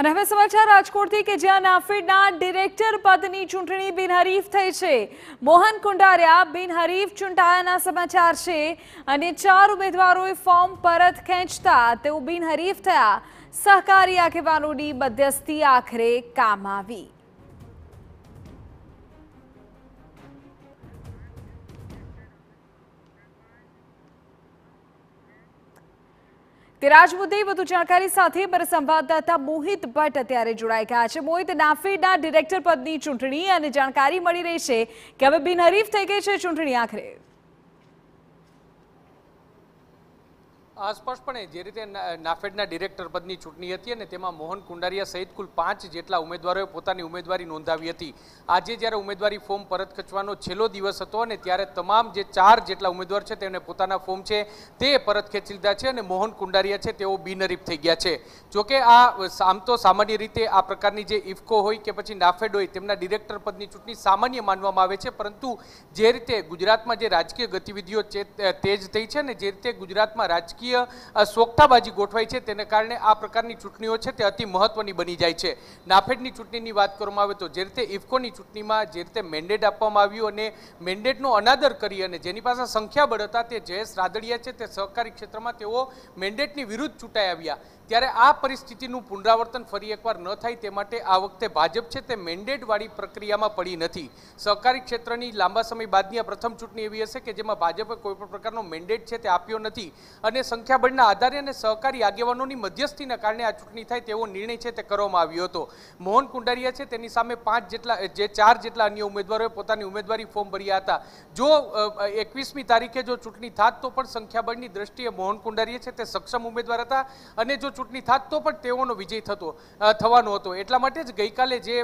અને હવે સમાચાર રાજકોટથી કે જ્યાં નાફેડના ડિરેક્ટર પદની ચૂંટણી બિનહરીફ થઈ છે મોહન કુંડારિયા બિનહરીફ ચૂંટાયાના સમાચાર છે અને ચાર ઉમેદવારોએ ફોર્મ પરત ખેંચતા તેઓ બિનહરીફ થયા સહકારી આગેવાનોની મધ્યસ્થી આખરે કામ આવી તે મુદ્દે વધુ જાણકારી સાથે મારા સંવાદદાતા મોહિત ભટ્ટ અત્યારે જોડાઈ ગયા છે મોહિત નાફેડના ડિરેક્ટર પદની ચૂંટણી અને જાણકારી મળી રહી છે કે હવે બિનહરીફ થઈ ગઈ છે ચૂંટણી આખરે સ્પષ્ટપણે જે રીતે નાફેડના ડિરેક્ટર પદની ચૂંટણી હતી અને તેમાં મોહન કુંડારિયા સહિત કુલ પાંચ જેટલા ઉમેદવારોએ પોતાની ઉમેદવારી નોંધાવી હતી આજે જ્યારે ઉમેદવારી ફોર્મ પરત ખેંચવાનો છેલ્લો દિવસ હતો અને ત્યારે તમામ જે ચાર જેટલા ઉમેદવાર છે તેમણે પોતાના ફોર્મ છે તે પરત ખેંચી લીધા છે અને મોહન કુંડારિયા છે તેઓ બિનરીફ થઈ ગયા છે જોકે આ આમ તો સામાન્ય રીતે આ પ્રકારની જે ઇફકો હોય કે પછી નાફેડ હોય તેમના ડિરેક્ટર પદની ચૂંટણી સામાન્ય માનવામાં આવે છે પરંતુ જે રીતે ગુજરાતમાં જે રાજકીય ગતિવિધિઓ તેજ થઈ છે અને જે રીતે ગુજરાતમાં રાજકીય રાજકીય સોગઠાબાજી ગોઠવાઈ છે તેને કારણે આ પ્રકારની ચૂંટણીઓ છે તે અતિ મહત્વની બની જાય છે નાફેડની ચૂંટણીની વાત કરવામાં આવે તો જે રીતે ઇફકોની ચૂંટણીમાં જે રીતે મેન્ડેટ આપવામાં આવ્યું અને મેન્ડેટનો અનાદર કરી અને જેની પાસે સંખ્યાબળ હતા તે જયેશ રાદડિયા છે તે સહકારી ક્ષેત્રમાં તેઓ મેન્ડેટની વિરુદ્ધ ચૂંટાઈ આવ્યા ત્યારે આ પરિસ્થિતિનું પુનરાવર્તન ફરી એકવાર ન થાય તે માટે આ વખતે ભાજપ છે તે મેન્ડેટવાળી પ્રક્રિયામાં પડી નથી સહકારી ક્ષેત્રની લાંબા સમય બાદની આ પ્રથમ ચૂંટણી એવી હશે કે જેમાં ભાજપે કોઈપણ પ્રકારનો મેન્ડેટ છે તે આપ્યો નથી અને સંખ્યાબળના આધારે અને સહકારી આગેવાનોની મધ્યસ્થીના કારણે આ ચૂંટણી થાય તેવો નિર્ણય છે તે કરવામાં આવ્યો હતો મોહન કુંડારિયા છે તેની સામે પાંચ જેટલા જે ચાર જેટલા અન્ય ઉમેદવારોએ પોતાની ઉમેદવારી ફોર્મ ભર્યા હતા જો એકવીસમી તારીખે જો ચૂંટણી થાત તો પણ સંખ્યાબળની દ્રષ્ટિએ મોહન કુંડારિયા છે તે સક્ષમ ઉમેદવાર હતા અને જો ચૂંટણી થાત તો પણ તેઓનો વિજય થતો થવાનો હતો એટલા માટે જ ગઈકાલે જે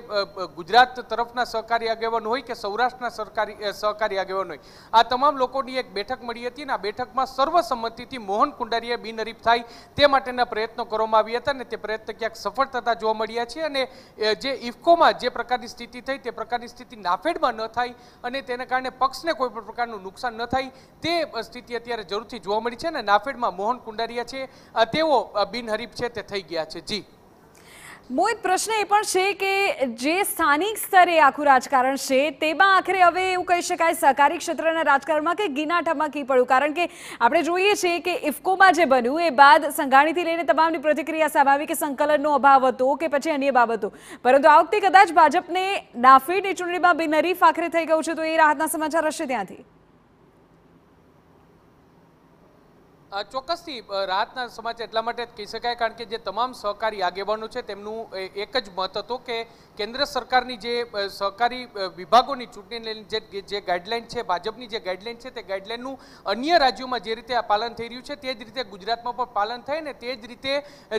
ગુજરાત તરફના સહકારી આગેવાન હોય કે સૌરાષ્ટ્રના સરકારી સહકારી આગેવાન હોય આ તમામ લોકોની એક બેઠક મળી હતી અને આ બેઠકમાં સર્વસંમતિથી મોહન કુંડારીએ બિનહરીફ થાય તે માટેના પ્રયત્નો કરવામાં આવ્યા હતા અને તે પ્રયત્ન ક્યાંક સફળ થતા જોવા મળ્યા છે અને જે ઇફકોમાં જે પ્રકારની સ્થિતિ થઈ તે પ્રકારની સ્થિતિ નાફેડમાં ન થાય અને તેના કારણે પક્ષને કોઈ પણ પ્રકારનું નુકસાન ન થાય તે સ્થિતિ અત્યારે જરૂરથી જોવા મળી છે અને નાફેડમાં મોહન કુંડારીયા છે તેઓ બિનહરી ખરીફ છે તે થઈ ગયા છે જી મોહિત પ્રશ્ન એ પણ છે કે જે સ્થાનિક સ્તરે આખું રાજકારણ છે તેમાં આખરે હવે એવું કહી શકાય સહકારી ક્ષેત્રના રાજકારણમાં કે ગીના ઠમકી પડ્યું કારણ કે આપણે જોઈએ છીએ કે ઇફકોમાં જે બન્યું એ બાદ સંઘાણીથી લઈને તમામની પ્રતિક્રિયા સ્વાભાવિક કે સંકલનનો અભાવ હતો કે પછી અન્ય બાબતો પરંતુ આ વખતે કદાચ ભાજપને નાફેડની ચૂંટણીમાં બિનહરીફ આખરે થઈ ગયું છે તો એ રાહતના સમાચાર હશે ત્યાંથી ચોક્કસથી રાહતના સમાચાર એટલા માટે કહી શકાય કારણ કે જે તમામ સહકારી આગેવાનો છે તેમનું એક જ મત હતો કે કેન્દ્ર સરકારની જે સહકારી વિભાગોની ચૂંટણીને જે ગાઈડલાઇન છે ભાજપની જે ગાઈડલાઇન છે તે ગાઈડલાઇનનું અન્ય રાજ્યોમાં જે રીતે આ પાલન થઈ રહ્યું છે તે જ રીતે ગુજરાતમાં પણ પાલન થાય ને તે જ રીતે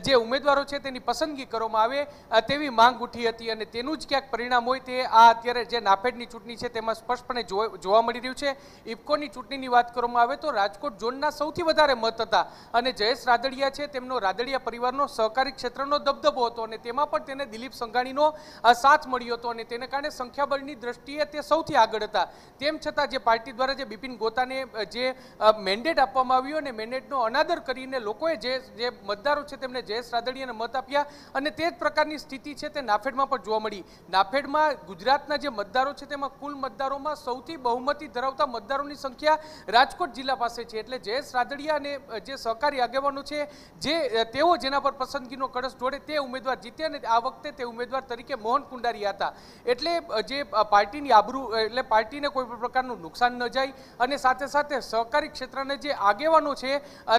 જે ઉમેદવારો છે તેની પસંદગી કરવામાં આવે તેવી માંગ ઉઠી હતી અને તેનું જ ક્યાંક પરિણામ હોય તે આ અત્યારે જે નાફેડની ચૂંટણી છે તેમાં સ્પષ્ટપણે જોવા મળી રહ્યું છે ઇફકોની ચૂંટણીની વાત કરવામાં આવે તો રાજકોટ ઝોનના સૌથી વધારે મત હતા અને જયેશ રાદડિયા છે તેમનો રાદડિયા પરિવારનો સહકારી ક્ષેત્રનો દબદબો હતો અને તેમાં પણ તેને દિલીપ સંઘાણીનો સાથ મળ્યો હતો અને તેને કારણે સંખ્યાબળની દ્રષ્ટિએ તે સૌથી આગળ હતા તેમ છતાં જે પાર્ટી દ્વારા જે બિપિન ગોતાને જે મેન્ડેટ આપવામાં આવ્યો અને મેન્ડેટનો અનાદર કરીને લોકોએ જે જે મતદારો છે તેમને જયેશ રાદડિયાને મત આપ્યા અને તે જ પ્રકારની સ્થિતિ છે તે નાફેડમાં પણ જોવા મળી નાફેડમાં ગુજરાતના જે મતદારો છે તેમાં કુલ મતદારોમાં સૌથી બહુમતી ધરાવતા મતદારોની સંખ્યા રાજકોટ જિલ્લા પાસે છે એટલે જયેશ રાદડિયા અને જે સહકારી આગેવાનો છે જે તેઓ જેના પર પસંદગીનો કળશ જોડે તે ઉમેદવાર જીત્યા અને આ વખતે તે ઉમેદવાર તરીકે મોહન કુંડારી હતા એટલે જે પાર્ટીની આબરૂ એટલે પાર્ટીને કોઈ પણ પ્રકારનું નુકસાન ન જાય અને સાથે સાથે સહકારી ક્ષેત્રના જે આગેવાનો છે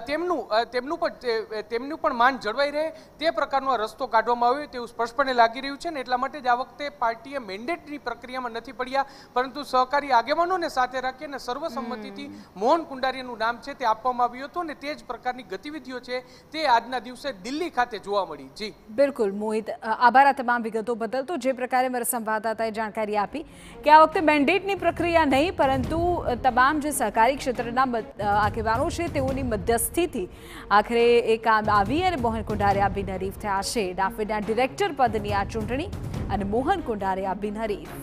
તેમનું તેમનું પણ તેમનું પણ માન જળવાઈ રહે તે પ્રકારનો રસ્તો કાઢવામાં આવ્યો તેવું સ્પષ્ટપણે લાગી રહ્યું છે ને એટલા માટે જ આ વખતે પાર્ટીએ મેન્ડેટની પ્રક્રિયામાં નથી પડ્યા પરંતુ સહકારી આગેવાનોને સાથે રાખીને સર્વસંમતિથી મોહન કુંડારીનું નામ છે તે આપવામાં આવ્યું હતું અને તે જ પ્રકારની ગતિવિધિઓ છે તે આજના દિવસે દિલ્હી ખાતે જોવા મળી જી બિલકુલ મોહિત આભાર આ તમામ વિગતો બદલ તો જે પ્રકારે મારા સંવાદદાતાએ જાણકારી આપી કે આ વખતે મેન્ડેટની પ્રક્રિયા નહીં પરંતુ તમામ જે સહકારી ક્ષેત્રના આગેવાનો છે તેઓની મધ્યસ્થીથી આખરે એ કામ આવી અને મોહન કુંડારિયા બિનહરીફ થયા છે ડાફેડના ડિરેક્ટર પદની આ ચૂંટણી અને મોહન કુંડારિયા બિનહરીફ